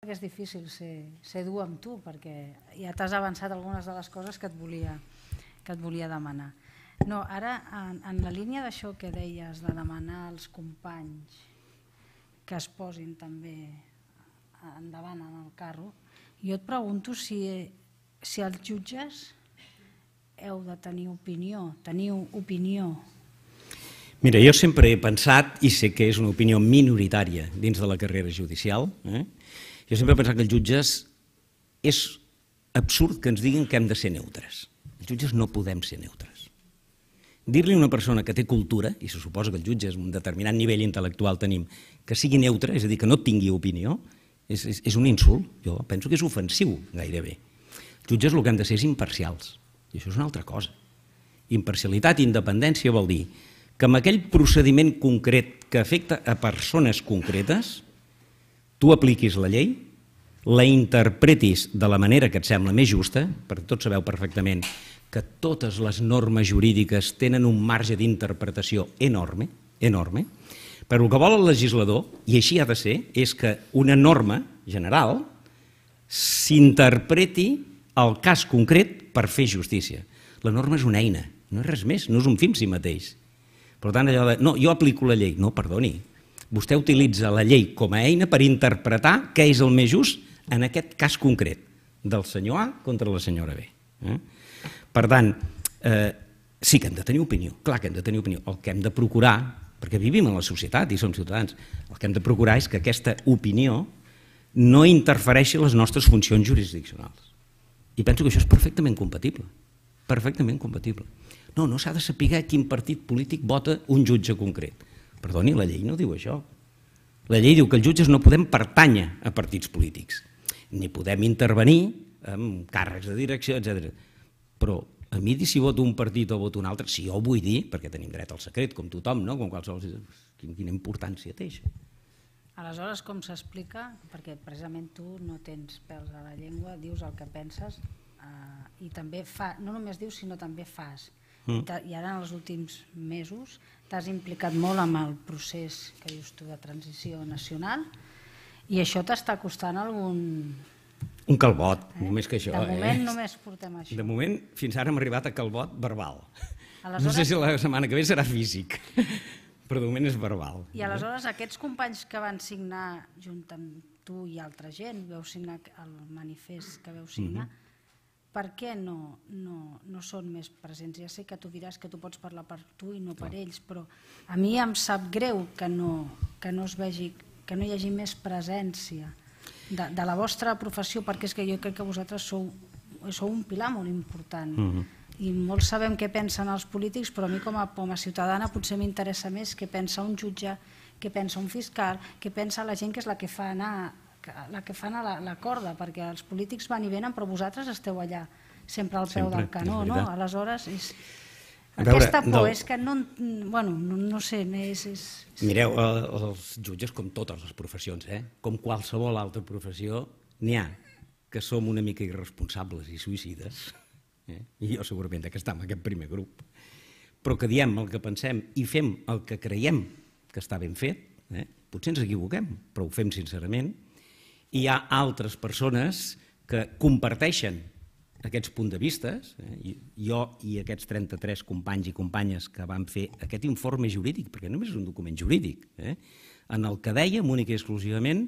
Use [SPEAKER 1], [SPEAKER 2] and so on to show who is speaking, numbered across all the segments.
[SPEAKER 1] que és difícil ser, ser dur amb tu perquè ja t'has avançat algunes de les coses que et volia, que et volia demanar. No, ara, en, en la línia d'això que deies, de demanar als companys que es posin també endavant en el carro, jo et pregunto si, si els jutges heu de tenir opinió, teniu opinió.
[SPEAKER 2] Mira, jo sempre he pensat, i sé que és una opinió minoritària dins de la carrera judicial, eh? Jo sempre he pensat que els jutges és absurd que ens diguin que hem de ser neutres. Els jutges no podem ser neutres. Dir-li a una persona que té cultura, i se suposa que els jutges un determinat nivell intel·lectual tenim, que sigui neutre, és a dir, que no tingui opinió, és, és, és un insult. Jo penso que és ofensiu, gairebé. Els jutges el que han de ser és imparcials, i això és una altra cosa. Imparcialitat i independència vol dir que amb aquell procediment concret que afecta a persones concretes, tu apliquis la llei, la interpretis de la manera que et sembla més justa, perquè tots sabeu perfectament que totes les normes jurídiques tenen un marge d'interpretació enorme, enorme, però el que vol el legislador, i així ha de ser, és que una norma general s'interpreti al cas concret per fer justícia. La norma és una eina, no és res més, no és un fi en si mateix. Per tant, allò de, no, jo aplico la llei. No, perdoni, Vostè utilitza la llei com a eina per interpretar què és el més just en aquest cas concret, del senyor A contra la senyora B. Eh? Per tant, eh, sí que hem de tenir opinió, clar que hem de tenir opinió. El que hem de procurar, perquè vivim en la societat i som ciutadans, el que hem de procurar és que aquesta opinió no interfereixi les nostres funcions jurisdiccionals. I penso que això és perfectament compatible. Perfectament compatible. No, no s'ha de saber quin partit polític vota un jutge concret Perdoni, la llei no diu això. La llei diu que els jutges no podem pertànyer a partits polítics, ni podem intervenir amb càrrecs de direcció, etc. Però a mi dir si voto un partit o voto un altre, si jo vull dir, perquè tenim dret al secret, com tothom, no? com qualsevol... Quina importància té això?
[SPEAKER 1] Aleshores, com s'explica? Perquè precisament tu no tens pèls a la llengua, dius el que penses eh, i també fa, no només dius, sinó també fas. Mm. I ara en els últims mesos T'has implicat molt amb el procés que dius tu de transició nacional i això t'està costant algun...
[SPEAKER 2] Un calbot, eh? només que això. De moment eh? només portem això. De moment, fins ara hem arribat a calbot verbal. Aleshores... No sé si la setmana que ve serà físic, però de moment és verbal. I aleshores
[SPEAKER 1] aquests companys que van signar junt amb tu i altra gent, veu signar el manifest que veu signar, mm -hmm per què no, no, no són més presents? Ja sé que tu diràs que tu pots parlar per tu i no per ells, però a mi em sap greu que no, que no es vegi, que no hi hagi més presència de, de la vostra professió, perquè és que jo crec que vosaltres sou, sou un pilar molt important. Mm -hmm. I molts sabem què pensen els polítics, però a mi com a, com a ciutadana potser m'interessa més què pensa un jutge, què pensa un fiscal, què pensa la gent que és la que fa anar la que fan a la, la corda, perquè els polítics van i venen, però vosaltres esteu allà, sempre al peu del canó, no? Aleshores, és... Veure, aquesta por no. és que no... Bueno, no, no sé, és... és...
[SPEAKER 2] Mireu, eh, els jutges, com totes les professions, eh? com qualsevol altra professió, n'hi ha que som una mica irresponsables i suïcides, eh? i jo segurament que està en aquest primer grup, però que diem el que pensem i fem el que creiem que està ben fet, eh? potser ens equivoquem, però ho fem sincerament, hi ha altres persones que comparteixen aquests punts de vista, eh? jo i aquests 33 companys i companyes que van fer aquest informe jurídic, perquè només és un document jurídic, eh? en el que dèiem únic i exclusivament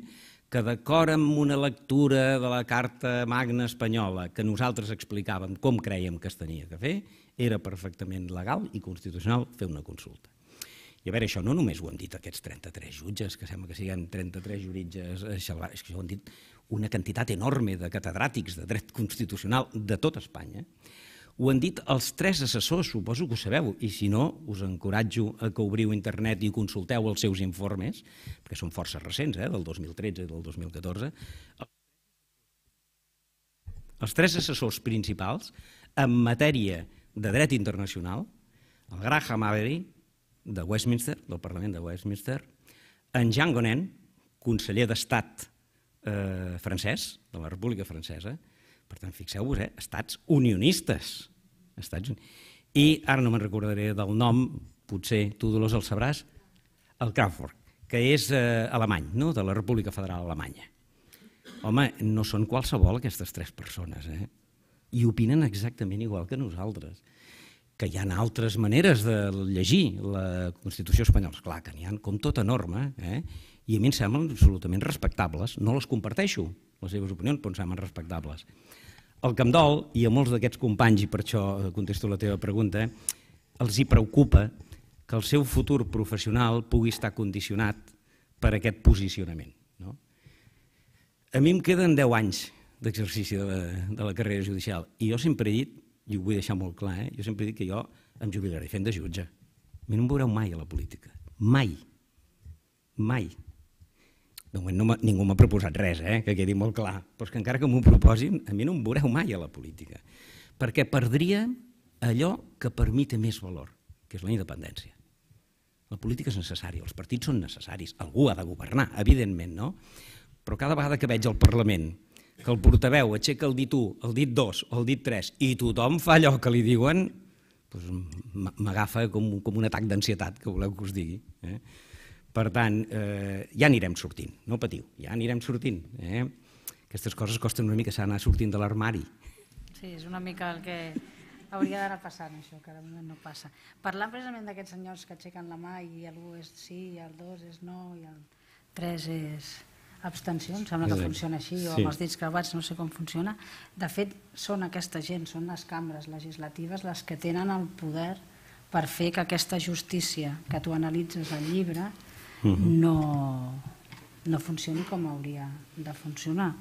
[SPEAKER 2] que d'acord amb una lectura de la Carta Magna Espanyola que nosaltres explicàvem com creiem que es tenia que fer, era perfectament legal i constitucional fer una consulta. I a veure, això no només ho han dit aquests 33 jutges, que sembla que siguin 33 jutges és que ho han dit una quantitat enorme de catedràtics de dret constitucional de tot Espanya, ho han dit els tres assessors, suposo que ho sabeu, i si no, us encoratjo a que obriu internet i consulteu els seus informes, perquè són força recents, eh, del 2013 i del 2014. Els tres assessors principals en matèria de dret internacional, el Graham Avery, de Westminster, del Parlament de Westminster, en Jean Gonen, conseller d'Estat eh, francès, de la República Francesa, per tant, fixeu-vos, eh, estats unionistes. Estats I ara no me'n recordaré del nom, potser tu, Dolors, el sabràs, el Kraftwerk, que és eh, alemany, no? de la República Federal Alemanya. Home, no són qualsevol aquestes tres persones, eh? i opinen exactament igual que nosaltres que hi ha altres maneres de llegir la Constitució espanyola. Clar que n'hi ha, com tota norma, eh? i a mi em semblen absolutament respectables. No les comparteixo, les seves opinions, però em semblen respectables. El que em dol, i a molts d'aquests companys, i per això contesto la teva pregunta, els hi preocupa que el seu futur professional pugui estar condicionat per aquest posicionament. No? A mi em queden 10 anys d'exercici de, de la carrera judicial i jo sempre he dit i ho vull deixar molt clar, eh? jo sempre dic que jo em jubilaré fent de jutge. A mi no em veureu mai a la política. Mai. Mai. De moment no ningú m'ha proposat res, eh? que quedi molt clar. Però és que encara que m'ho proposin, a mi no em veureu mai a la política. Perquè perdria allò que per mi té més valor, que és la independència. La política és necessària, els partits són necessaris, algú ha de governar, evidentment, no? Però cada vegada que veig al Parlament que el portaveu aixeca el dit 1, el dit 2 o el dit 3 i tothom fa allò que li diuen, doncs m'agafa com, com un atac d'ansietat, que voleu que us digui. Eh? Per tant, eh, ja anirem sortint, no patiu, ja anirem sortint. Eh? Aquestes coses costen una mica, s'ha d'anar sortint de l'armari.
[SPEAKER 1] Sí, és una mica el que hauria d'anar passant, això, que de moment no passa. Parlant precisament d'aquests senyors que aixequen la mà i l'1 és sí, i el 2 és no, i el 3 és abstenció, em sembla que Exacte. funciona així, o amb sí. els dits creuats, no sé com funciona. De fet, són aquesta gent, són les cambres legislatives les que tenen el poder per fer que aquesta justícia que tu analitzes al llibre uh mhm. -huh. no, no funcioni com hauria de funcionar.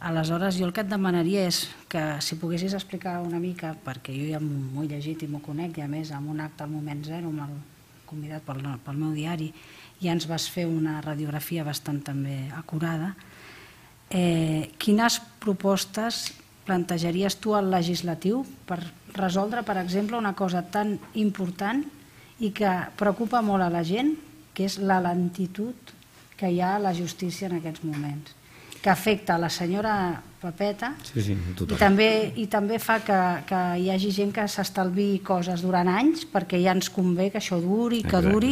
[SPEAKER 1] Aleshores, jo el que et demanaria és que si poguessis explicar una mica, perquè jo ja m'ho he llegit i m'ho conec, i a més amb un acte al moment zero, amb el convidat pel, pel meu diari, ja ens vas fer una radiografia bastant també acurada. Eh, quines propostes plantejaries tu al legislatiu per resoldre, per exemple, una cosa tan important i que preocupa molt a la gent, que és la lentitud que hi ha a la justícia en aquests moments? que afecta a la senyora Papeta sí, sí, i, també, i també fa que, que hi hagi gent que s'estalvi coses durant anys perquè ja ens convé que això duri, que Exacte. duri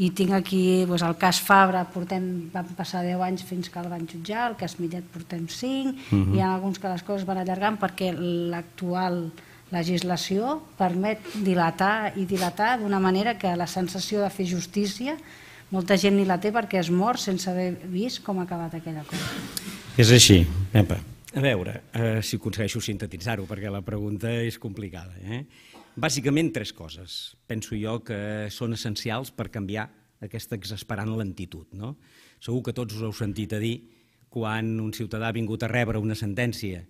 [SPEAKER 1] i tinc aquí doncs, el cas Fabra portem, van passar 10 anys fins que el van jutjar, el cas Millet portem 5 uh -huh. hi ha alguns que les coses van allargant perquè l'actual legislació permet dilatar i dilatar d'una manera que la sensació de fer justícia molta gent ni la té perquè és mort sense haver vist com ha acabat aquella cosa.
[SPEAKER 2] És així. Epa. A veure, eh, si aconsegueixo sintetitzar-ho, perquè la pregunta és complicada. Eh? Bàsicament tres coses, penso jo, que són essencials per canviar aquesta exasperant lentitud. No? Segur que tots us heu sentit a dir quan un ciutadà ha vingut a rebre una sentència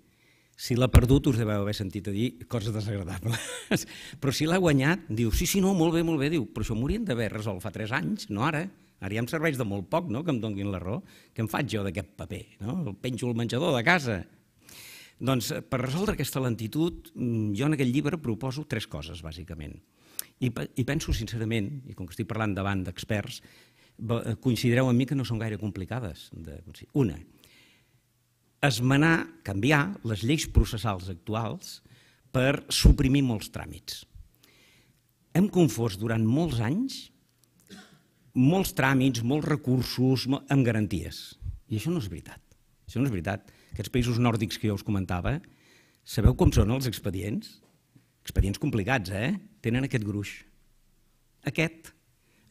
[SPEAKER 2] si l'ha perdut us deveu haver sentit a dir coses desagradables. però si l'ha guanyat, diu, sí, sí, no, molt bé, molt bé, diu, però això m'haurien d'haver resolt fa 3 anys, no ara. Ara ja em serveix de molt poc no? que em donguin la raó. Què em faig jo d'aquest paper? No? El penjo al menjador de casa. Doncs eh, per resoldre aquesta lentitud, mm, jo en aquest llibre proposo tres coses, bàsicament. I, i penso sincerament, i com que estic parlant davant d'experts, eh, coincidireu amb mi que no són gaire complicades. De... Una, esmenar, canviar les lleis processals actuals per suprimir molts tràmits. Hem confós durant molts anys molts tràmits, molts recursos amb garanties. I això no és veritat. Això no és veritat. Aquests països nòrdics que jo us comentava, sabeu com són els expedients? Expedients complicats, eh? Tenen aquest gruix. Aquest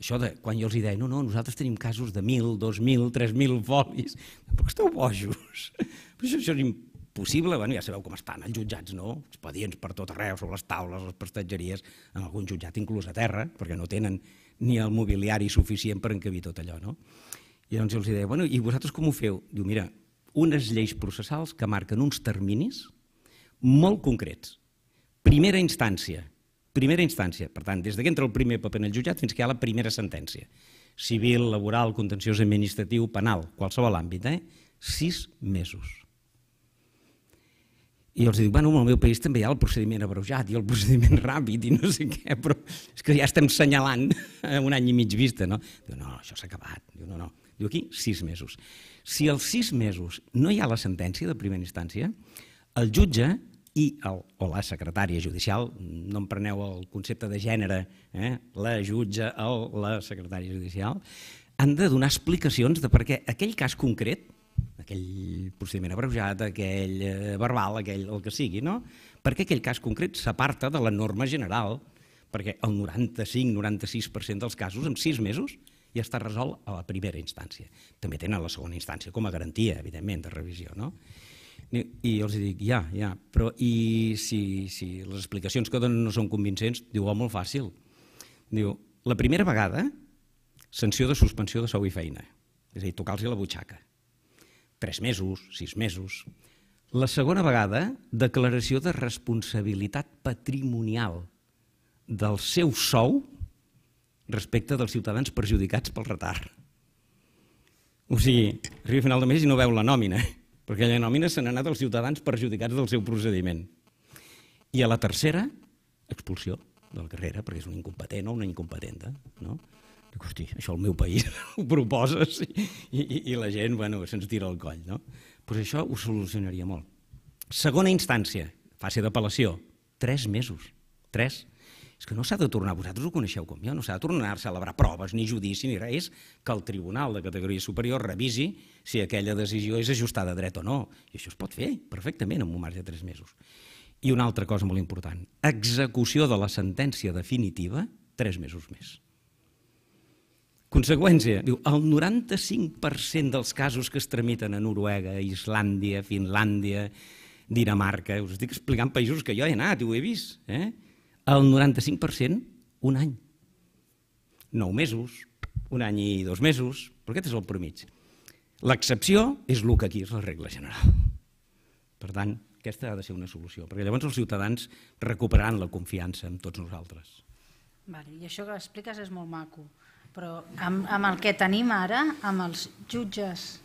[SPEAKER 2] això de quan jo els deia, no, no, nosaltres tenim casos de 1.000, 2.000, 3.000 folis, però esteu bojos. Però això, això és impossible, bueno, ja sabeu com estan els jutjats, no? Expedients per tot arreu, sobre les taules, les prestatgeries, en algun jutjat inclús a terra, perquè no tenen ni el mobiliari suficient per encabir tot allò, no? I llavors jo els deia, bueno, i vosaltres com ho feu? Diu, mira, unes lleis processals que marquen uns terminis molt concrets. Primera instància, primera instància. Per tant, des que entra el primer paper en el jutjat fins que hi ha la primera sentència. Civil, laboral, contenciós administratiu, penal, qualsevol àmbit, eh? Sis mesos. I els dic, bueno, en el meu país també hi ha el procediment abreujat i el procediment ràpid i no sé què, però és que ja estem senyalant un any i mig vista, no? Diu, no, això s'ha acabat. Diu, no, no. Diu, aquí, sis mesos. Si als sis mesos no hi ha la sentència de primera instància, el jutge i el, o la secretària judicial, no em preneu el concepte de gènere, eh? la jutge o la secretària judicial, han de donar explicacions de per què aquell cas concret, aquell procediment abreujat, aquell eh, verbal, aquell, el que sigui, no? per què aquell cas concret s'aparta de la norma general, perquè el 95-96% dels casos en 6 mesos ja està resolt a la primera instància. També tenen la segona instància com a garantia, evidentment, de revisió. No? I jo els dic, ja, ja, però i si, si les explicacions que donen no són convincents, diu, oh, molt fàcil. Diu, la primera vegada, sanció de suspensió de sou i feina, és a dir, tocar-los la butxaca. Tres mesos, sis mesos. La segona vegada, declaració de responsabilitat patrimonial del seu sou respecte dels ciutadans perjudicats pel retard. O sigui, arriba a final de mes i no veu la nòmina perquè allà nòmina se n'ha anat als ciutadans perjudicats del seu procediment. I a la tercera, expulsió de la carrera, perquè és un incompetent o una incompetenta, no? Dic, hosti, això al meu país ho proposes i, i, i la gent, bueno, se'ns tira el coll, no? pues doncs això ho solucionaria molt. Segona instància, fase d'apel·lació, tres mesos. Tres és que no s'ha de tornar, vosaltres ho coneixeu com jo, no s'ha de tornar a celebrar proves, ni judici, ni res, és que el Tribunal de Categoria Superior revisi si aquella decisió és ajustada a dret o no. I això es pot fer perfectament en un marge de tres mesos. I una altra cosa molt important, execució de la sentència definitiva, tres mesos més. Conseqüència, diu, el 95% dels casos que es tramiten a Noruega, Islàndia, Finlàndia, Dinamarca, us estic explicant països que jo he anat i ho he vist, eh? el 95% un any. Nou mesos, un any i dos mesos, però aquest és el promig. L'excepció és el que aquí és la regla general. Per tant, aquesta ha de ser una solució, perquè llavors els ciutadans recuperaran la confiança en tots nosaltres.
[SPEAKER 1] Vale, I això que expliques és molt maco, però amb, amb el que tenim ara, amb els jutges,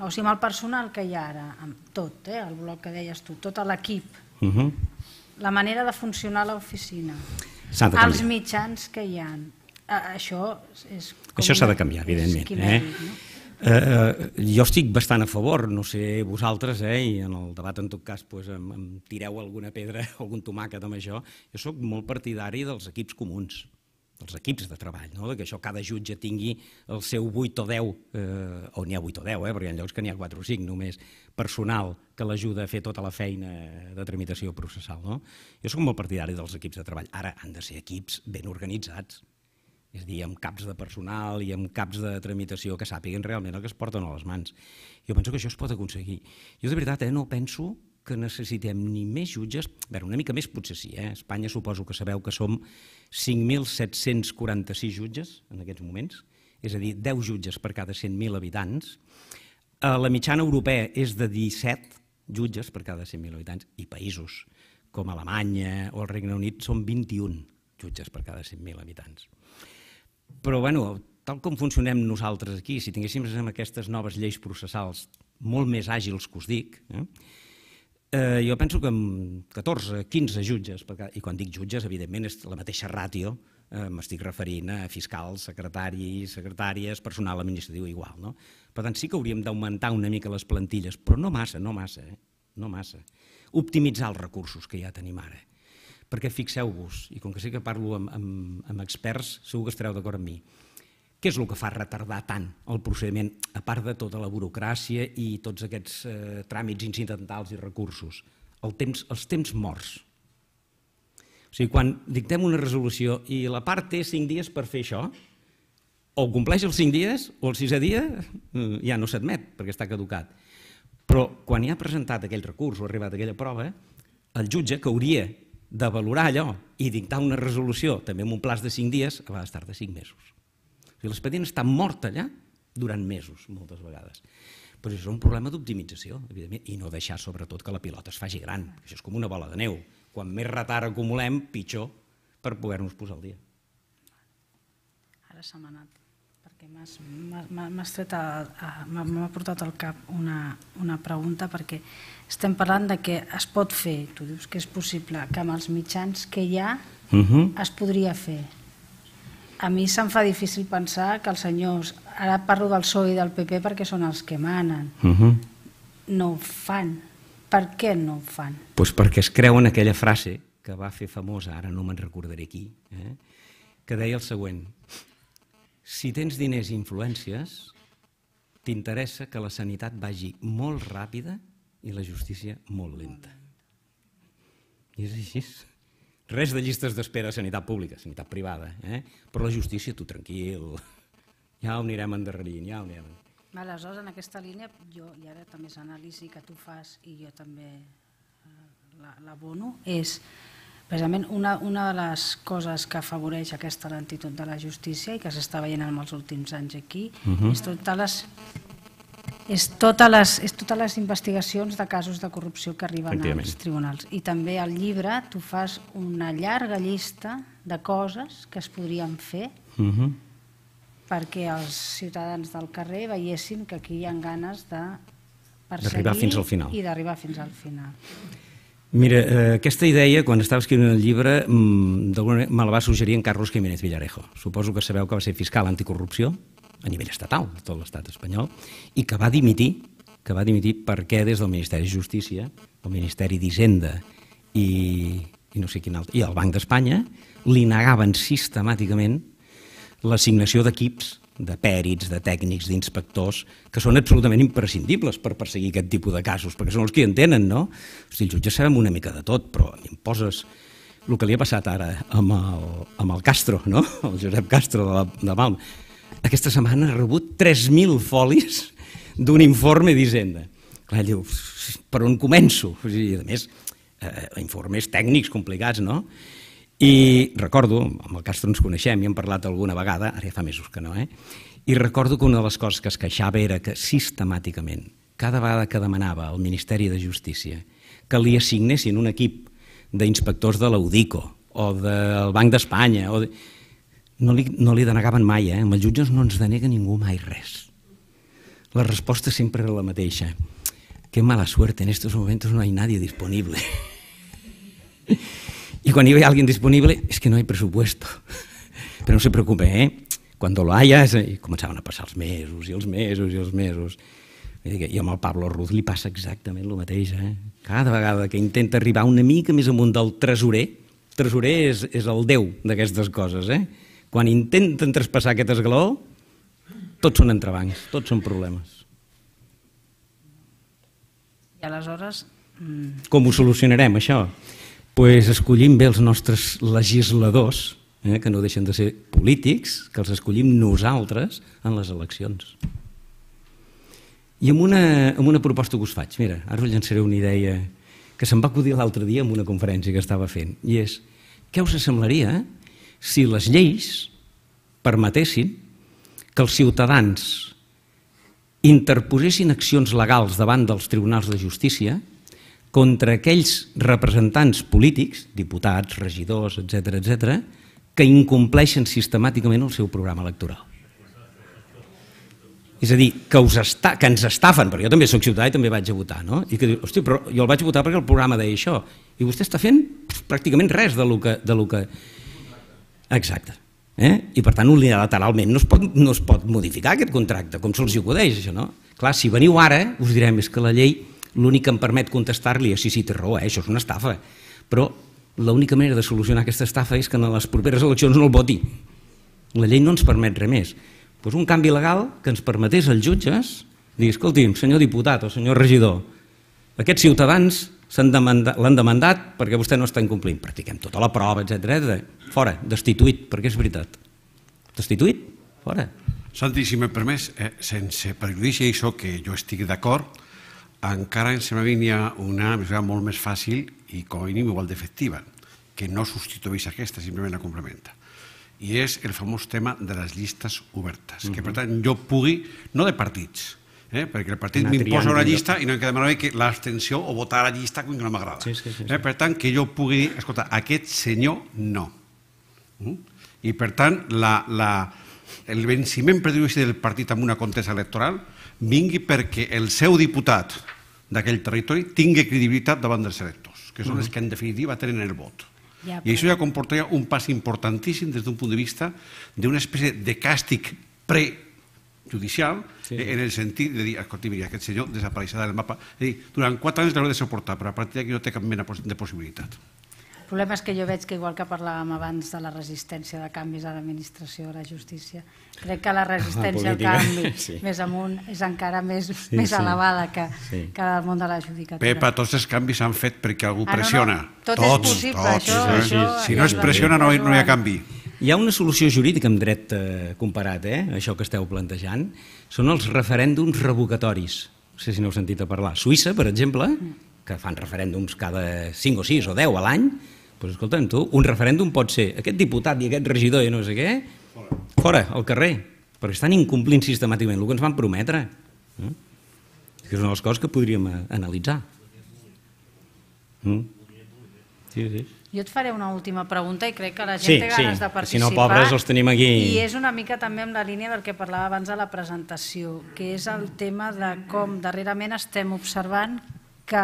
[SPEAKER 1] o sigui, amb el personal que hi ha ara, amb tot, eh, el bloc que deies tu, tot l'equip,
[SPEAKER 3] uh mhm. -huh
[SPEAKER 1] la manera de funcionar l'oficina, els mitjans que hi ha. Això
[SPEAKER 2] és... Com Això s'ha de canviar, evidentment. Eh? Eh, eh, jo estic bastant a favor, no sé vosaltres, eh, i en el debat en tot cas pues, em, em tireu alguna pedra, algun tomàquet amb això. Jo sóc molt partidari dels equips comuns dels equips de treball, no? que això cada jutge tingui el seu 8 o 10, eh, o n'hi ha 8 o 10, eh, perquè hi ha llocs que n'hi ha 4 o 5 només, personal que l'ajuda a fer tota la feina de tramitació processal. No? Jo sóc molt partidari dels equips de treball. Ara han de ser equips ben organitzats, és a dir, amb caps de personal i amb caps de tramitació que sàpiguen realment el que es porten a les mans. Jo penso que això es pot aconseguir. Jo de veritat eh, no penso que necessitem ni més jutges, a veure, una mica més potser sí, eh? Espanya suposo que sabeu que som 5.746 jutges en aquests moments, és a dir, 10 jutges per cada 100.000 habitants. Eh, la mitjana europea és de 17 jutges per cada 100.000 habitants i països com Alemanya o el Regne Unit són 21 jutges per cada 100.000 habitants. Però, bueno, tal com funcionem nosaltres aquí, si tinguéssim amb aquestes noves lleis processals molt més àgils que us dic, eh, Eh, jo penso que amb 14, 15 jutges, perquè, i quan dic jutges, evidentment és la mateixa ràtio, eh, m'estic referint a fiscals, secretaris, secretàries, personal administratiu igual. No? Per tant, sí que hauríem d'augmentar una mica les plantilles, però no massa, no massa, eh? no massa. Optimitzar els recursos que ja tenim ara. Perquè fixeu-vos, i com que sí que parlo amb, amb, amb experts, segur que estareu d'acord amb mi, què és el que fa retardar tant el procediment, a part de tota la burocràcia i tots aquests eh, tràmits incidentals i recursos? El temps, els temps morts. O sigui, quan dictem una resolució i la part té cinc dies per fer això, o compleix els cinc dies o el sisè dia eh, ja no s'admet perquè està caducat. Però quan ja ha presentat aquell recurs o ha arribat aquella prova, el jutge que hauria de valorar allò i dictar una resolució també en un plaç de cinc dies a estar de cinc mesos sigui, l'expedient està mort allà durant mesos, moltes vegades. Però és un problema d'optimització, evidentment, i no deixar, sobretot, que la pilota es faci gran. Això és com una bola de neu. Quan més retard acumulem, pitjor per poder-nos posar al dia.
[SPEAKER 1] Ara se m'ha anat, perquè m'has tret m'ha portat al cap una, una pregunta, perquè estem parlant de que es pot fer, tu dius que és possible, que amb els mitjans que hi ha uh mhm. -huh. es podria fer a mi se'm fa difícil pensar que els senyors, ara parlo del PSOE i del PP perquè són els que manen,
[SPEAKER 3] uh mhm. -huh.
[SPEAKER 1] no ho fan. Per què no ho fan?
[SPEAKER 2] Pues perquè es creuen aquella frase que va fer famosa, ara no me'n recordaré aquí, eh? que deia el següent. Si tens diners i influències, t'interessa que la sanitat vagi molt ràpida i la justícia molt lenta. I és així. Res de llistes d'espera a sanitat pública, sanitat privada, eh? però la justícia, tu tranquil, ja ho anirem endarrerint, ja ho anirem.
[SPEAKER 1] Aleshores, en aquesta línia, jo, i ara també és l'anàlisi que tu fas i jo també eh, l'abono, és precisament una, una de les coses que afavoreix aquesta lentitud de la justícia i que s'està veient en els últims anys aquí, uh mhm. -huh. és totes les és, totes les, és totes les investigacions de casos de corrupció que arriben als tribunals. I també al llibre tu fas una llarga llista de coses que es podrien fer uh mhm. -huh. perquè els ciutadans del carrer veiessin que aquí hi ha ganes de perseguir fins al final. i d'arribar fins al final.
[SPEAKER 2] Mira, eh, aquesta idea, quan estava escrivint el llibre, mm, me la va suggerir en Carlos Jiménez Villarejo. Suposo que sabeu que va ser fiscal anticorrupció, a nivell estatal, de tot l'estat espanyol, i que va dimitir, que va dimitir perquè des del Ministeri de Justícia, el Ministeri d'Hisenda i, i no sé quin altre, i el Banc d'Espanya li negaven sistemàticament l'assignació d'equips de pèrits, de tècnics, d'inspectors, que són absolutament imprescindibles per perseguir aquest tipus de casos, perquè són els que hi entenen, no? O sigui, els jutges sabem una mica de tot, però em poses el que li ha passat ara amb el, amb el Castro, no? el Josep Castro de, la, de Malm, aquesta setmana ha rebut 3.000 folis d'un informe d'Hisenda. Clar, diu, per on començo? I, a més, eh, informes tècnics complicats, no? I recordo, amb el Castro ens coneixem i hem parlat alguna vegada, ara ja fa mesos que no, eh? I recordo que una de les coses que es queixava era que sistemàticament, cada vegada que demanava al Ministeri de Justícia que li assignessin un equip d'inspectors de l'Audico o del Banc d'Espanya, o de no li, no li denegaven mai, eh? amb els jutges no ens denega ningú mai res. La resposta sempre era la mateixa. Qué mala suerte, en estos momentos no hay nadie disponible. I quan hi hay alguien disponible, es que no hay presupuesto. Però no se preocupe, ¿eh? Quan lo hayas... Eh, I començaven a passar els mesos, i els mesos, i els mesos. I amb el Pablo Ruz li passa exactament el mateix, eh? Cada vegada que intenta arribar una mica més amunt del tresorer, tresorer és, és el déu d'aquestes coses, eh? Quan intenten traspassar aquest esglaó, tots són entrebancs, tots són problemes.
[SPEAKER 1] I aleshores... Mm.
[SPEAKER 2] Com ho solucionarem, això? pues escollim bé els nostres legisladors, eh, que no deixen de ser polítics, que els escollim nosaltres en les eleccions. I amb una, amb una proposta que us faig, mira, ara us llançaré una idea que se'm va acudir l'altre dia en una conferència que estava fent, i és, què us semblaria eh, si les lleis permetessin que els ciutadans interposessin accions legals davant dels tribunals de justícia contra aquells representants polítics, diputats, regidors, etc etc, que incompleixen sistemàticament el seu programa electoral. És a dir, que, us està, que ens estafen, perquè jo també sóc ciutadà i també vaig a votar, no? I que diu, hòstia, però jo el vaig votar perquè el programa deia això, i vostè està fent pràcticament res de lo que... De lo que... Exacte. Eh? I per tant unilateralment no es, pot, no es pot modificar aquest contracte, com se'ls acudeix això, no? Clar, si veniu ara, us direm és que la llei l'únic que em permet contestar-li és sí, sí, té raó, eh? això és una estafa. Però l'única manera de solucionar aquesta estafa és que en les properes eleccions no el voti. La llei no ens permet res més. Pues doncs un canvi legal que ens permetés als jutges dir, escolti'm, senyor diputat o senyor regidor, aquests ciutadans l'han demandat perquè vostè no està incomplint. Practiquem tota
[SPEAKER 3] la prova, etc. Eh, fora, destituït, perquè és veritat. Destituït, fora. Santi, si m'he permès, eh, sense perjudici això que jo estic d'acord, encara em sembla que hi ha una mesura molt més fàcil i com a mínim igual d'efectiva, que no substitueix aquesta, simplement la complementa. I és el famós tema de les llistes obertes, uh -huh. que per mhm. tant jo pugui, no de partits, eh? perquè el partit m'imposa una llista i no em queda malament que l'abstenció o votar a la llista que no m'agrada. Sí, sí, sí, eh? sí. Eh? Per tant, que jo pugui dir, escolta, aquest senyor no. Mm? I per tant, la, la, el venciment així, del partit amb una contesa electoral vingui perquè el seu diputat d'aquell territori tingui credibilitat davant dels electors, que són mm els que en definitiva tenen el vot. Ja, però... I això ja comportaria un pas importantíssim des d'un punt de vista d'una espècie de càstig pre judicial sí. Eh, en el sentit de dir, escolti, mira, aquest senyor desapareixerà del mapa. És dir, durant quatre anys l'hauré de suportar, però a partir d'aquí no té cap mena de possibilitat.
[SPEAKER 1] El problema és que jo veig que, igual que parlàvem abans de la resistència de canvis a l'administració, a la justícia, crec que la ah, resistència la política, al canvi sí. més amunt és encara més, sí, més sí. elevada que, sí. que el món de la judicatura. Pepa,
[SPEAKER 3] tots els canvis s'han fet perquè algú ah, pressiona. No, no. Tot tots, és possible, tots, això, sí, això,
[SPEAKER 1] sí,
[SPEAKER 2] això, Si no es pressiona no hi, no hi ha canvi. Hi ha una solució jurídica amb dret eh, comparat, eh? això que esteu plantejant, són els referèndums revocatoris. No sé si no heu sentit a parlar. Suïssa, per exemple, que fan referèndums cada 5 o 6 o 10 a l'any, doncs escolta'm tu, un referèndum pot ser aquest diputat i aquest regidor i no sé què, fora, al carrer, perquè estan incomplint sistemàticament el que ens van prometre. Mm? és una de les coses que podríem eh, analitzar. Mm? Sí, sí.
[SPEAKER 1] Jo et faré una última pregunta i crec que la gent sí, té ganes sí. de participar. Si no, pobres els tenim aquí. I és una mica també amb la línia del que parlava abans de la presentació, que és el tema de com darrerament estem observant que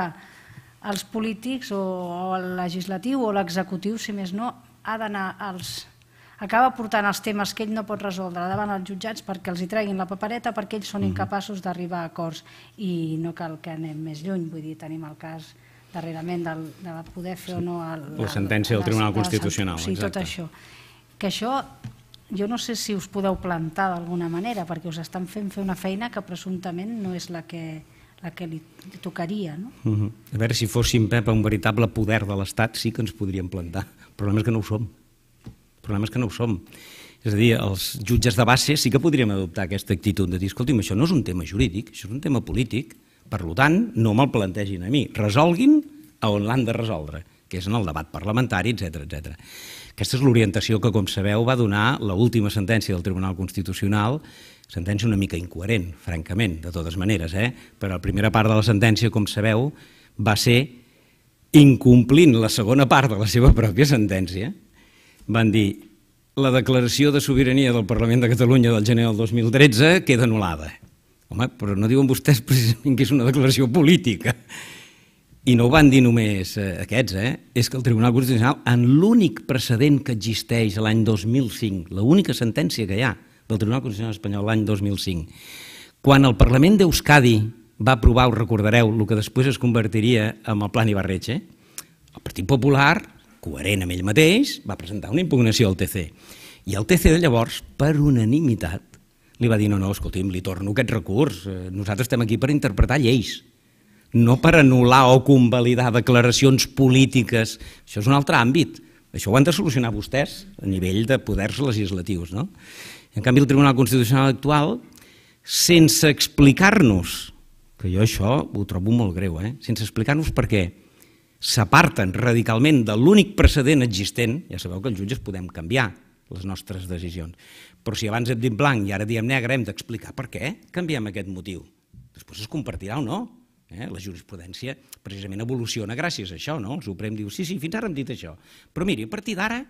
[SPEAKER 1] els polítics o, o el legislatiu o l'executiu, si més no, ha d'anar als acaba portant els temes que ell no pot resoldre davant els jutjats perquè els hi treguin la papereta perquè ells són mhm. incapaços d'arribar a acords i no cal que anem més lluny, vull dir, tenim el cas darrerament del, de poder fer o no... El, la sentència del Tribunal de, Constitucional. Sí, exacte. tot això. Que això jo no sé si us podeu plantar d'alguna manera, perquè us estan fent fer una feina que presumptament no és la que, la que li tocaria. No?
[SPEAKER 2] Uh mhm. -huh. A veure, si fóssim, Pep, un veritable poder de l'Estat, sí que ens podríem plantar. El problema és que no ho som. El problema és que no ho som. És a dir, els jutges de base sí que podríem adoptar aquesta actitud de dir, escolti'm, això no és un tema jurídic, això és un tema polític, per tant, no me'l plantegin a mi. Resolguin on l'han de resoldre, que és en el debat parlamentari, etc etc. Aquesta és l'orientació que, com sabeu, va donar l'última última sentència del Tribunal Constitucional, sentència una mica incoherent, francament, de totes maneres, eh? però la primera part de la sentència, com sabeu, va ser incomplint la segona part de la seva pròpia sentència, van dir la declaració de sobirania del Parlament de Catalunya del gener del 2013 queda anul·lada. Home, però no diuen vostès precisament que és una declaració política. I no ho van dir només eh, aquests, eh? és que el Tribunal Constitucional, en l'únic precedent que existeix l'any 2005, l'única sentència que hi ha del Tribunal Constitucional Espanyol l'any 2005, quan el Parlament d'Euskadi va aprovar, us recordareu, el que després es convertiria en el Plan Ibarretxe, el Partit Popular, coherent amb ell mateix, va presentar una impugnació al TC. I el TC de llavors, per unanimitat, li va dir, no, no, escolti'm, li torno aquest recurs. Eh, nosaltres estem aquí per interpretar lleis, no per anul·lar o convalidar declaracions polítiques. Això és un altre àmbit. Això ho han de solucionar vostès a nivell de poders legislatius. No? En canvi, el Tribunal Constitucional actual, sense explicar-nos, que jo això ho trobo molt greu, eh? sense explicar-nos per què s'aparten radicalment de l'únic precedent existent, ja sabeu que els jutges podem canviar les nostres decisions, però si abans hem dit blanc i ara diem negre, hem d'explicar per què canviem aquest motiu. Després es compartirà o no. Eh? La jurisprudència precisament evoluciona gràcies a això, no? El Suprem diu, sí, sí, fins ara hem dit això. Però miri, a partir d'ara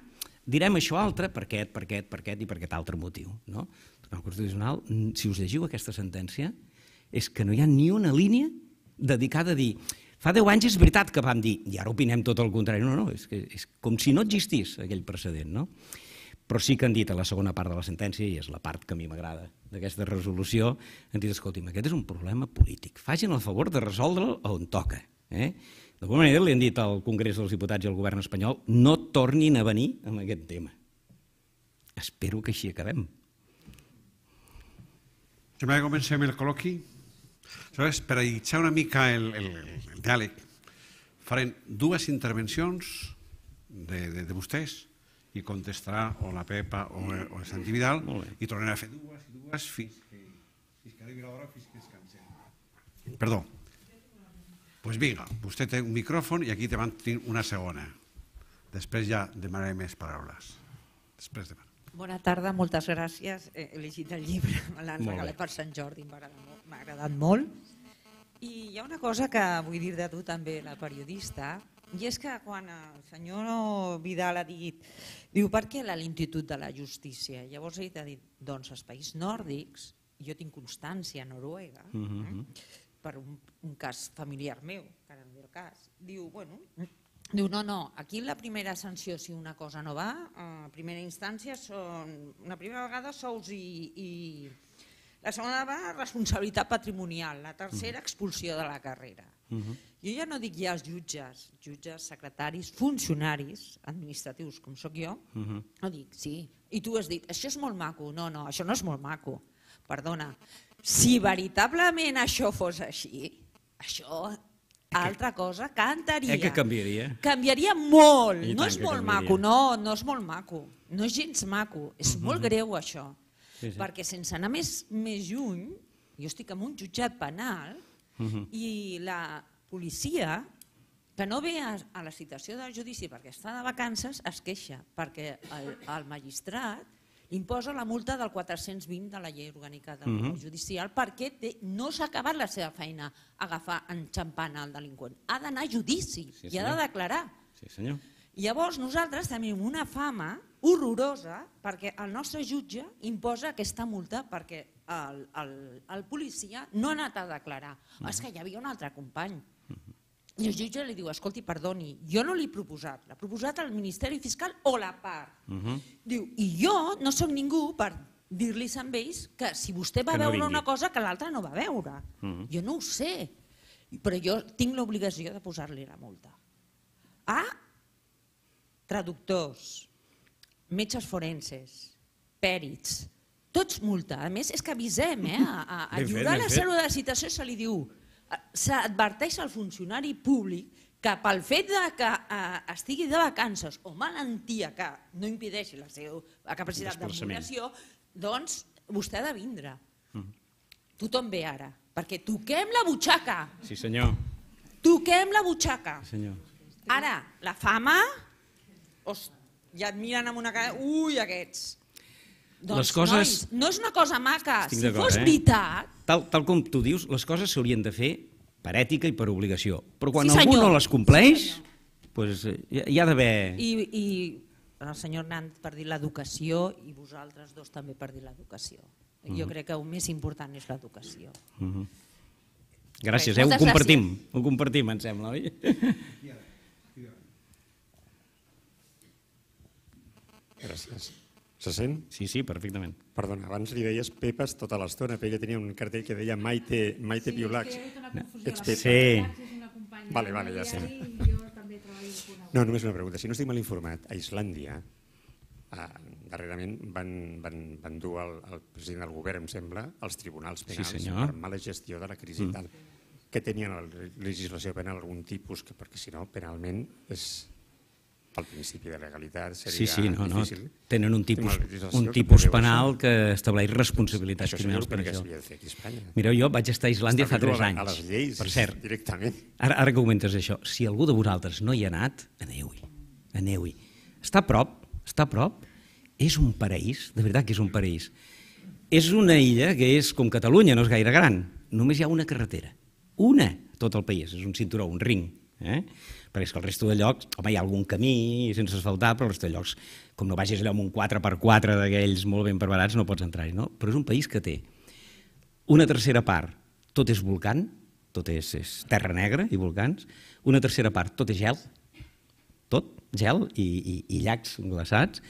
[SPEAKER 2] direm això altre per aquest, per aquest, per aquest i per aquest altre motiu. No? El Constitucional, si us llegiu aquesta sentència, és que no hi ha ni una línia dedicada a dir Fa deu anys és veritat que vam dir, i ara opinem tot el contrari. No, no, és, que, és com si no existís aquell precedent. No? però sí que han dit a la segona part de la sentència, i és la part que a mi m'agrada d'aquesta resolució, han dit, escolti'm, aquest és un problema polític, facin el favor de resoldre'l on toca. Eh? D'alguna manera li han dit al Congrés dels Diputats i al govern espanyol no tornin a venir amb aquest tema. Espero que així acabem.
[SPEAKER 3] Sembla que comencem el col·loqui. Aleshores, per allitjar una mica el, el, el diàleg, farem dues intervencions de, de, de vostès i contestarà o la Pepa o, o el Santi Vidal i tornarem a fer dues i dues fins que, que arribi l'hora, fins que es cansem. Perdó. Doncs pues vinga, vostè té un micròfon i aquí te van tenir una segona. Després ja demanaré més paraules. Després demano.
[SPEAKER 4] Bona tarda, moltes gràcies. He llegit el llibre, me l'han regalat per Sant Jordi, m'ha agradat, agradat molt. I hi ha una cosa que vull dir de tu també, la periodista, i és que quan el senyor Vidal ha dit, diu, per què la lentitud de la justícia? Llavors ell ha dit, doncs els països nòrdics, jo tinc constància a Noruega, eh, mhm. per un, un cas familiar meu, que ara meu el cas, diu, bueno, diu, no, no, aquí la primera sanció, si una cosa no va, a primera instància, són, una primera vegada sous i, i la segona va responsabilitat patrimonial, la tercera mm. expulsió de la carrera. Uh -huh. Jo ja no dic ja els jutges, jutges, secretaris, funcionaris administratius com sóc jo, uh -huh. no dic sí. I tu has dit, això és molt maco. No, no, això no és molt maco. Perdona, si veritablement això fos així, això altra cosa cantaria. Eh que
[SPEAKER 2] canviaria.
[SPEAKER 4] Canviaria molt. I no és molt canviaria. maco, no, no és molt maco. No és gens maco, és uh -huh. molt greu això. Sí, sí. Perquè sense anar més, més lluny, jo estic en un jutjat penal -huh. I la policia, que no ve a, a la citació del judici perquè està de vacances, es queixa perquè el, el magistrat imposa la multa del 420 de la llei orgànica del uh -huh. judicial perquè té, no s'ha acabat la seva feina agafar en el al delinqüent. Ha d'anar a judici sí, i ha de declarar. Sí, senyor. Llavors nosaltres tenim una fama horrorosa perquè el nostre jutge imposa aquesta multa perquè el, el, el policia no ha anat a declarar. Mm. És que hi havia un altre company. I el jutge li diu, escolti, perdoni, jo no l'he proposat, l'ha proposat el Ministeri Fiscal o la part. Uh -huh. Diu, i jo no sóc ningú per dir li a ells que si vostè va no veure vingui. una cosa que l'altra no va veure. Uh -huh. Jo no ho sé, però jo tinc l'obligació de posar-li la multa. Ah, traductors, metges forenses, pèrits, tots multa. A més, és que avisem, eh? a, a, la cèl·lula de citació se li diu, eh, s'adverteix al funcionari públic que pel fet de que eh, estigui de vacances o malaltia que no impedeixi la seva capacitat de població, doncs vostè ha de vindre. Mm -hmm. Tothom ve ara, perquè toquem la butxaca. Sí, senyor. Toquem la butxaca. Sí, senyor. Ara, la fama, ja et miren amb una cara... Ui, aquests! Doncs, les coses... nois, no és una cosa maca. Estic si fos eh? veritat...
[SPEAKER 2] Tal, tal com tu dius, les coses s'haurien de fer per ètica i per obligació. Però quan sí, algú no les compleix, sí, pues, hi, eh, hi ha d'haver...
[SPEAKER 4] I, I el senyor Nant per dir l'educació i vosaltres dos també per dir l'educació. Mm -hmm. Jo crec que el més important és l'educació.
[SPEAKER 2] Mm -hmm. Gràcies, Res, eh? ho compartim, gràcies. ho compartim, em sembla, oi? Yeah. Gràcies. Se sent? Sí, sí, perfectament. Perdona, abans li deies Pepes tota l'estona, però ella tenia un cartell que deia Maite, Maite sí, Piolacs. Sí, Ets Pepa. Sí. Vale, vale, ja sé. Sí. No, només una pregunta. Si no estic mal informat, a Islàndia eh, darrerament van, van, van dur el, el, president del govern, em sembla, als tribunals penals sí, per mala gestió de la crisi mm. tal, que tenien la legislació penal algun tipus, que, perquè si no, penalment és, al principi de legalitat seria sí, sí, no, difícil. No. Tenen un tipus, un tipus que penal que estableix responsabilitats criminals per això. De Mireu, jo vaig estar a Islàndia fa 3 anys. A les lleis, per cert, directament. Ara, ara que comentes això, si algú de vosaltres no hi ha anat, aneu-hi, aneu-hi. Està a prop, està a prop, és un paraís, de veritat que és un paraís. És una illa que és com Catalunya, no és gaire gran, només hi ha una carretera, una, tot el país, és un cinturó, un ring. Eh? perquè és que el resto de llocs, home, hi ha algun camí sense asfaltar, però el resto de llocs, com no vagis allò amb un 4x4 d'aquells molt ben preparats, no pots entrar-hi, no? Però és un país que té una tercera part, tot és volcant, tot és, és terra negra i volcans, una tercera part, tot és gel, tot, gel i, i, i llacs glaçats,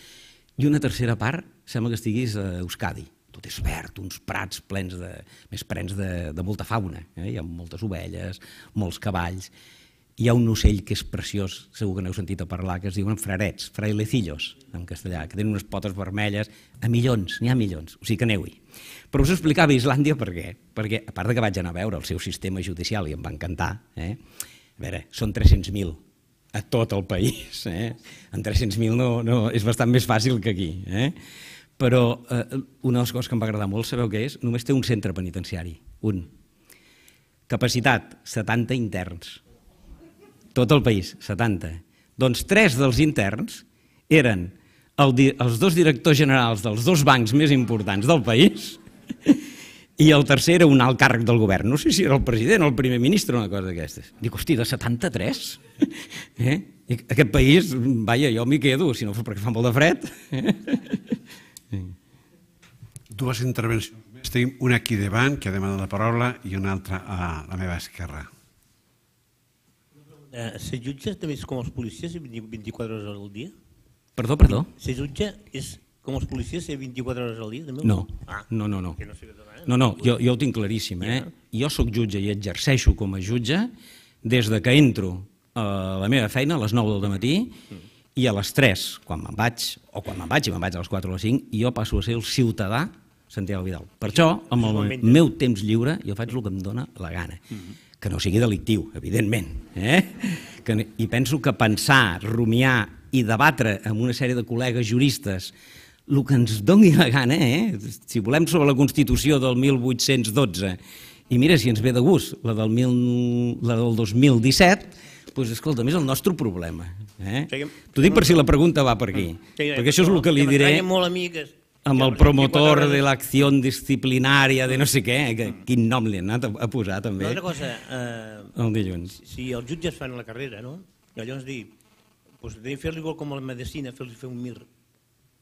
[SPEAKER 2] i una tercera part, sembla que estiguis a Euskadi, tot és verd, uns prats plens de, més plens de, de molta fauna. Eh? Hi ha moltes ovelles, molts cavalls hi ha un ocell que és preciós, segur que n'heu sentit a parlar, que es diuen frarets, frailecillos, en castellà, que tenen unes potes vermelles, a milions, n'hi ha milions, o sigui que aneu-hi. Però us explicava Islàndia per què? Perquè, a part de que vaig anar a veure el seu sistema judicial i em va encantar, eh? a veure, són 300.000 a tot el país. Eh? En 300.000 no, no, és bastant més fàcil que aquí. Eh? Però eh, una de les coses que em va agradar molt, sabeu què és? Només té un centre penitenciari, un. Capacitat, 70 interns tot el país, 70. Doncs tres dels interns eren el, els dos directors generals dels dos bancs més importants del país i el tercer era un alt càrrec del govern. No sé si era el president o el primer ministre, una cosa d'aquestes. Dic, hosti, de 73? Eh? I aquest país, vaja, jo m'hi quedo, si no
[SPEAKER 3] fos perquè fa molt de fred. Sí. Dues intervencions Tenim una aquí davant, que ha demanat la paraula, i una altra a la meva esquerra.
[SPEAKER 2] Eh, se jutge també és com els policies 24 hores al dia? Perdó, perdó? Se jutge és com els policies 24 hores al dia? També? No, ah, no, no. No, no, eh? no, no jo, jo ho tinc claríssim. Eh? Jo sóc jutge i exerceixo com a jutge des de que entro a la meva feina a les 9 del matí i a les 3, quan me'n vaig, o quan me'n vaig i me'n vaig a les 4 o les 5, i jo passo a ser el ciutadà Santiago Vidal. Per això, amb el, meu eh? temps lliure, jo faig el que em dóna la gana. Mm-hmm que no sigui delictiu, evidentment. Eh? Que, I penso que pensar, rumiar i debatre amb una sèrie de col·legues juristes el que ens doni la gana, eh? si volem sobre la Constitució del 1812, i mira, si ens ve de gust la del, mil, la del 2017, doncs escolta, més el nostre problema. Eh? T'ho dic per si la pregunta va per aquí, mm. perquè això és el que li diré... molt amigues amb el promotor de l'acció disciplinària de no sé què, eh? que, quin nom li han anat a, posar també. Una altra cosa, eh, el dilluns. si els jutges fan la carrera, no? i llavors dir, doncs, de fer-li igual com a la medicina, fer-li fer un mir,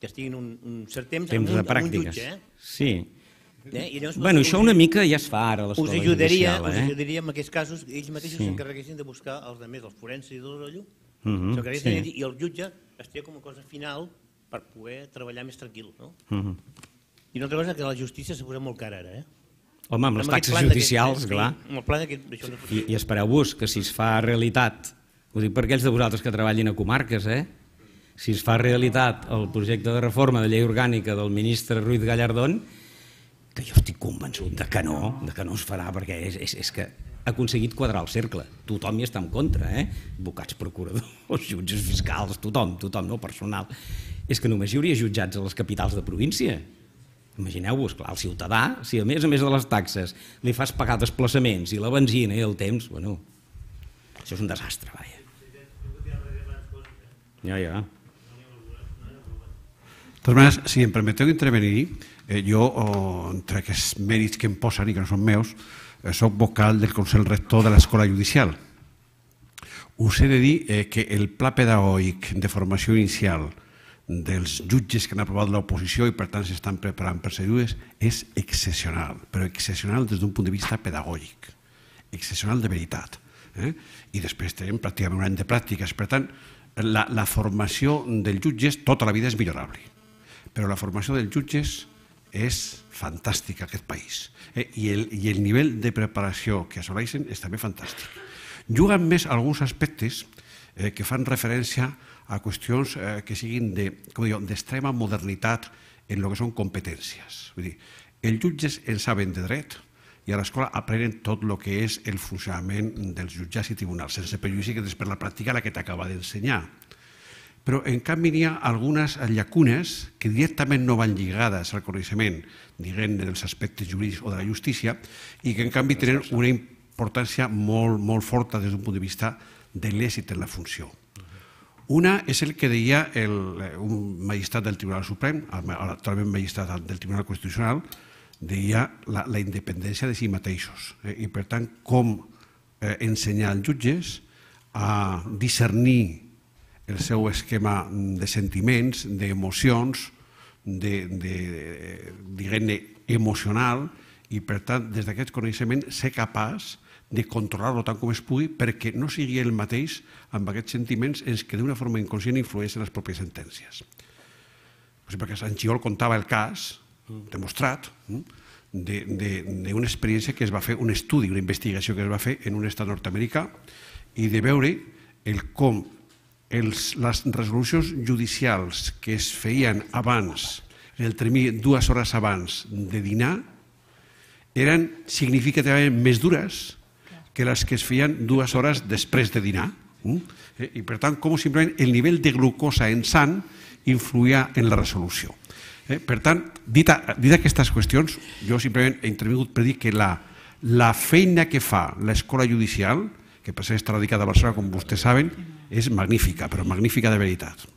[SPEAKER 2] que estiguin un, un cert temps, temps amb, un, amb un jutge. Eh? Sí. Eh? I llavors, bueno, això una mica ja es fa ara a l'escola us ajudaria, judicial. Eh? Us ajudaria en aquests casos, ells mateixos s'encarreguessin sí. de buscar els més, els forenses i tot allò, uh -huh, sí. i el jutge estigui com a cosa final per poder treballar més tranquil. No? Uh mhm. -huh. I una altra cosa que la justícia s'ha posat molt cara ara. Eh? Home, amb, amb les taxes judicials, clar. Amb el pla d'això no I, I espereu-vos que si es fa realitat, ho dic per aquells de vosaltres que treballin a comarques, eh? si es fa realitat el projecte de reforma de llei orgànica del ministre Ruiz Gallardón, que jo estic convençut de que no, de que no es farà, perquè és, és, és que ha aconseguit quadrar el cercle. Tothom hi està en contra, eh? Advocats, procuradors, jutges fiscals, tothom, tothom, no? personal és que només hi hauria jutjats a les capitals de província. Imagineu-vos, clar, el ciutadà, si a més a més de les taxes li fas pagar desplaçaments i la benzina i el temps, bueno,
[SPEAKER 3] això és un desastre, vaja. Ja, ja. Tot totes si em permeteu intervenir, eh, jo, oh, entre aquests mèrits que em posen i que no són meus, eh, soc vocal del Consell Rector de l'Escola Judicial. Us he de dir eh, que el pla pedagògic de formació inicial dels jutges que han aprovat l'oposició i per tant s'estan preparant per ser dues és excepcional, però excepcional des d'un punt de vista pedagògic, excepcional de veritat. Eh? I després tenim pràcticament un any de pràctiques, per tant, la, la formació dels jutges tota la vida és millorable, però la formació dels jutges és fantàstica aquest país eh? I, el, i el nivell de preparació que assoleixen és també fantàstic. Juguen més alguns aspectes eh, que fan referència a a qüestions eh, que siguin d'extrema de, modernitat en el que són competències. Vull dir, els jutges en saben de dret i a l'escola aprenen tot el que és el funcionament dels jutjats i tribunals, sense perjudici que després la pràctica la que t'acaba d'ensenyar. Però, en canvi, n'hi ha algunes llacunes que directament no van lligades al coneixement, diguem dels aspectes jurídics o de la justícia, i que, en canvi, tenen una importància molt, molt forta des d'un punt de vista de l'èxit en la funció. Una és el que deia el, un magistrat del Tribunal Suprem, actualment magistrat del Tribunal Constitucional, deia la, la independència de si mateixos. Eh? I per tant, com eh, ensenyar als jutges a discernir el seu esquema de sentiments, d'emocions, de, de, de, de, emocional, i per tant, des d'aquest coneixement, ser capaç de controlar-lo tant com es pugui perquè no sigui el mateix amb aquests sentiments ens que d'una forma inconscient influeixen les pròpies sentències. Per exemple, que Sanchiol contava el cas, demostrat, d'una experiència que es va fer, un estudi, una investigació que es va fer en un estat nord-americà i de veure el com els, les resolucions judicials que es feien abans, en el termí dues hores abans de dinar, eren significativament més dures que les que es feien dues hores després de dinar. Hm? Eh, I per tant, com simplement el nivell de glucosa en sang influïa en la resolució. Eh, per tant, dit, a, dit aquestes qüestions, jo simplement he intervingut per dir que la, la feina que fa l'escola judicial, que per ser estradicada a Barcelona, com vostès saben, és magnífica, però magnífica de veritat.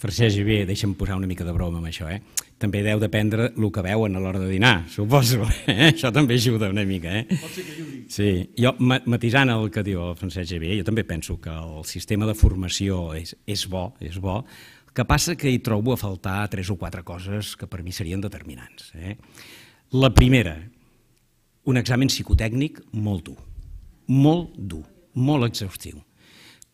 [SPEAKER 3] Francesc
[SPEAKER 2] bé, deixa'm posar una mica de broma amb això. Eh? també deu dependre el que veuen a l'hora de dinar, suposo. Eh? Això també ajuda una mica. Eh? Pot ser que ajudi. Sí. Jo, matisant el que diu el Francesc Javier, jo també penso que el sistema de formació és, és bo, és bo, el que passa que hi trobo a faltar tres o quatre coses que per mi serien determinants. Eh? La primera, un examen psicotècnic molt dur, molt dur, molt exhaustiu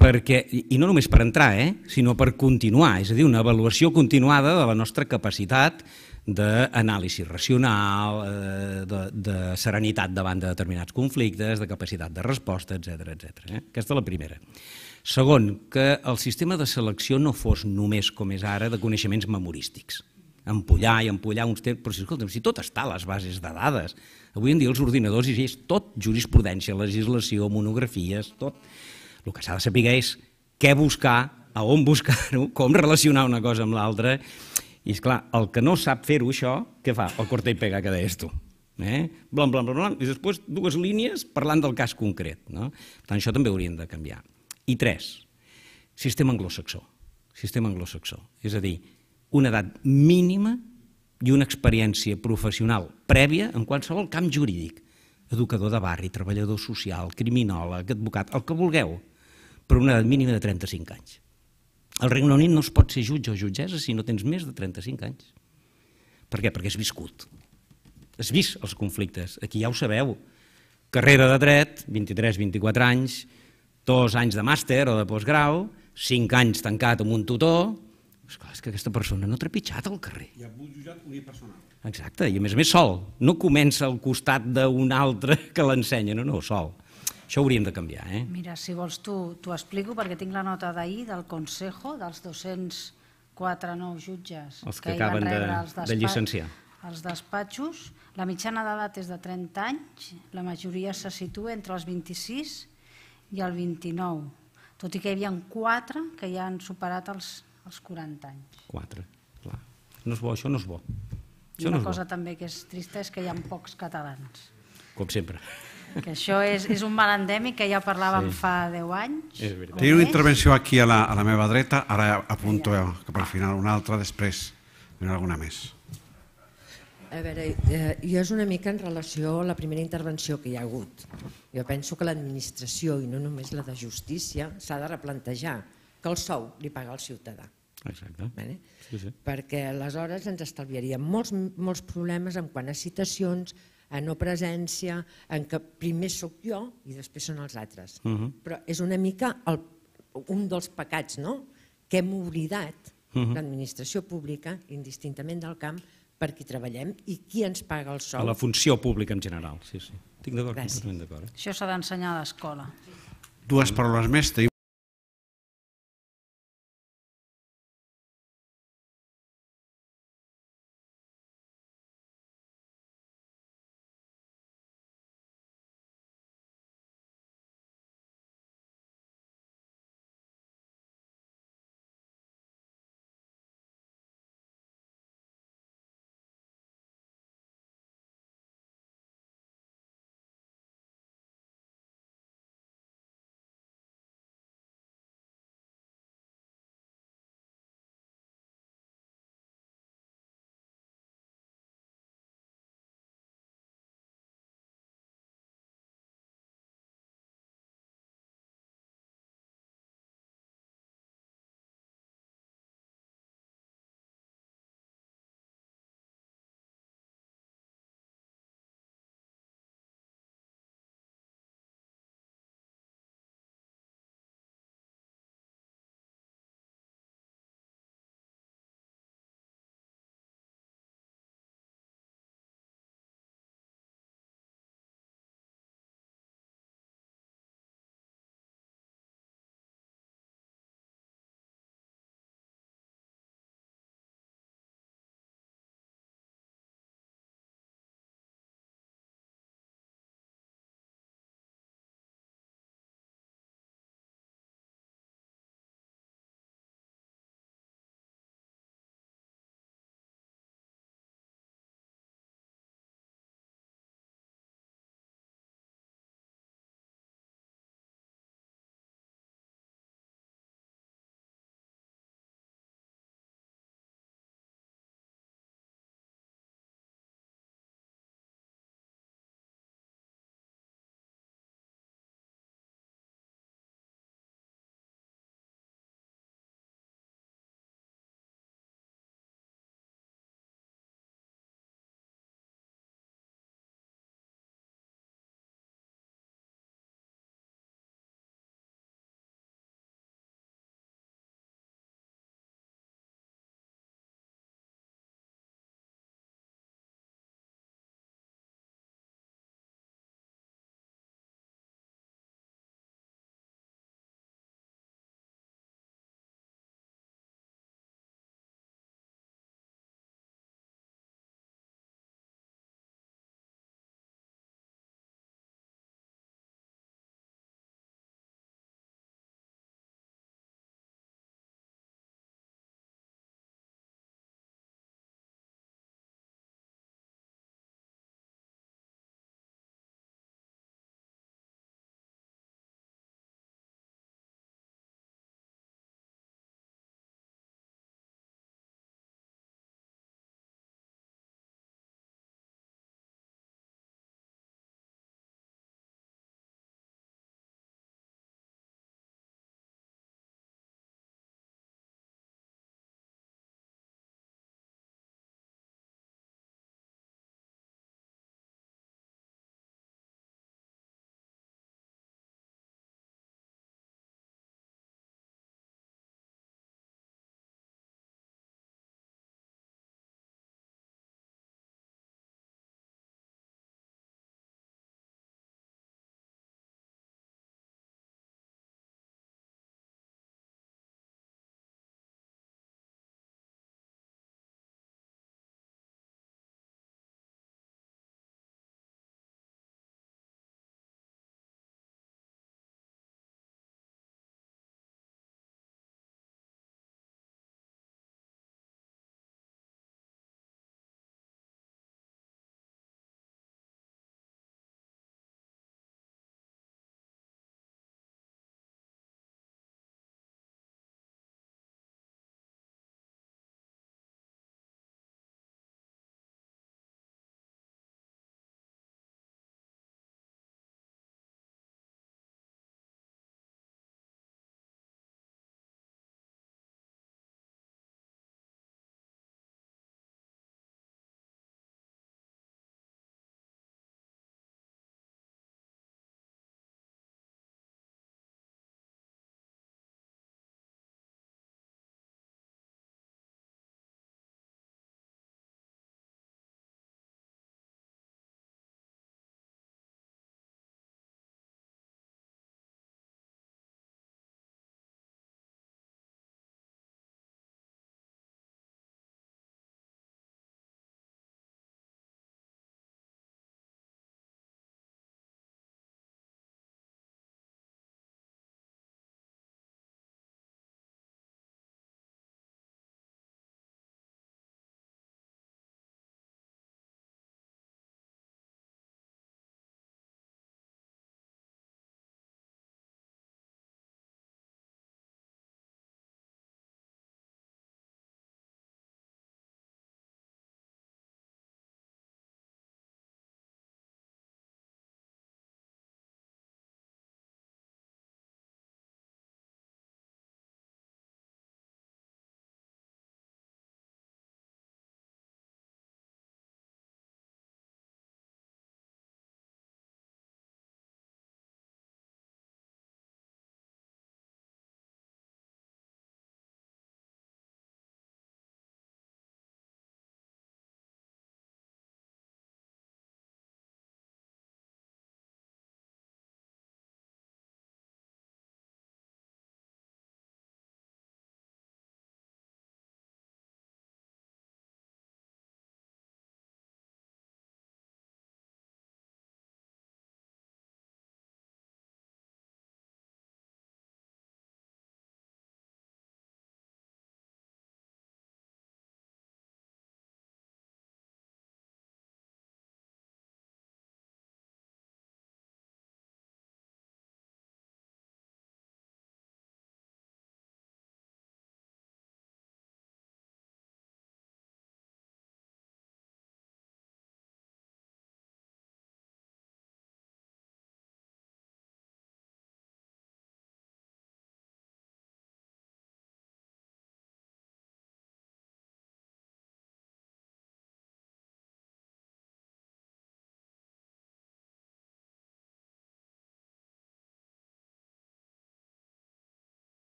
[SPEAKER 2] perquè, i no només per entrar, eh, sinó per continuar, és a dir, una avaluació continuada de la nostra capacitat d'anàlisi racional, eh, de, de serenitat davant de determinats conflictes, de capacitat de resposta, etc etc. Eh? Aquesta és la primera. Segon, que el sistema de selecció no fos només, com és ara, de coneixements memorístics. Empollar i empollar uns temps... Però si, escolta, si tot està a les bases de dades, avui en dia els ordinadors és tot jurisprudència, legislació, monografies, tot el que s'ha de saber és què buscar, a on buscar-ho, com relacionar una cosa amb l'altra. I, és clar, el que no sap fer-ho, això, què fa? El corta i pega que deies tu. Eh? Blam, blam, blam, blam, i després dues línies parlant del cas concret. No? Per tant, això també hauríem de canviar. I tres, sistema anglosaxó. Sistema anglosaxó. És a dir, una edat mínima i una experiència professional prèvia en qualsevol camp jurídic. Educador de barri, treballador social, criminòleg, advocat, el que vulgueu per una edat mínima de 35 anys. Al Regne Unit no es pot ser jutge o jutgessa si no tens més de 35 anys. Per què? Perquè has viscut. Has vist els conflictes. Aquí ja ho sabeu. Carrera de dret, 23-24 anys, dos anys de màster o de postgrau, cinc anys tancat amb un tutor... Esclar, és que aquesta persona no ha trepitjat al carrer.
[SPEAKER 3] Hi ha jutjat unipersonal.
[SPEAKER 2] Exacte, i a més a més sol. No comença al costat d'un altre que l'ensenya, no, no, sol. Això hauríem de canviar. Eh? Mira,
[SPEAKER 1] si vols tu t'ho explico perquè tinc la nota d'ahir del Consejo dels 204 nous jutges els que, que acaben de, els de llicenciar. Els despatxos, la mitjana d'edat és de 30 anys, la majoria se situa entre els 26 i el 29, tot i que hi havia 4 que ja han superat els, els 40 anys.
[SPEAKER 2] 4, clar. No és bo, això no és bo. Això I una no és cosa
[SPEAKER 1] bo. també que és trista és que hi ha pocs catalans.
[SPEAKER 2] Com sempre. Que
[SPEAKER 1] això és, és un mal endèmic que ja parlàvem sí. fa 10 anys.
[SPEAKER 3] És veritat. Teniu una intervenció aquí a la, a la meva dreta, ara apunto ja. que per final una altra, després n'hi alguna més.
[SPEAKER 4] A veure, eh, jo és una mica en relació a la primera intervenció que hi ha hagut. Jo penso que l'administració, i no només la de justícia, s'ha de replantejar que el sou li paga el ciutadà. Exacte. Vale? Sí, sí. Perquè aleshores ens estalviaríem molts, molts problemes en quant a citacions, a no presència, en què primer sóc jo i després són els altres. Uh mhm. -huh. Però és una mica el, un dels pecats no? que hem oblidat uh mhm. -huh. l'administració pública, indistintament del camp, per qui treballem i qui ens paga el sou. A la
[SPEAKER 2] funció pública en general, sí, sí. Estic d'acord, completament d'acord. Eh?
[SPEAKER 4] Això s'ha d'ensenyar a l'escola.
[SPEAKER 2] Dues paraules
[SPEAKER 3] més.